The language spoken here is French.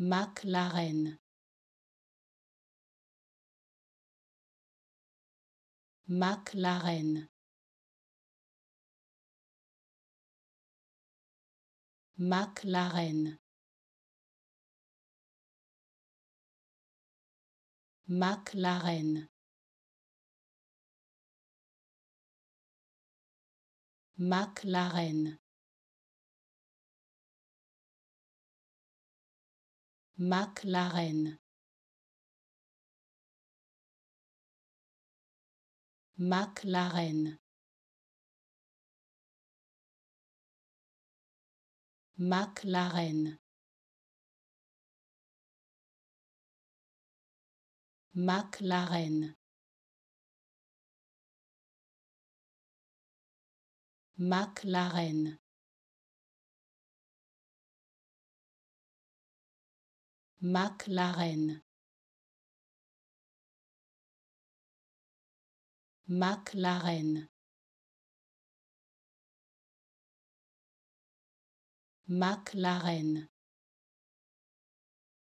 Mac Mac McLaren Mac McLaren Mac McLaren Mac Mac McLaren Mac McLaren Mac McLaren Mac Mac McLaren McLaren McLaren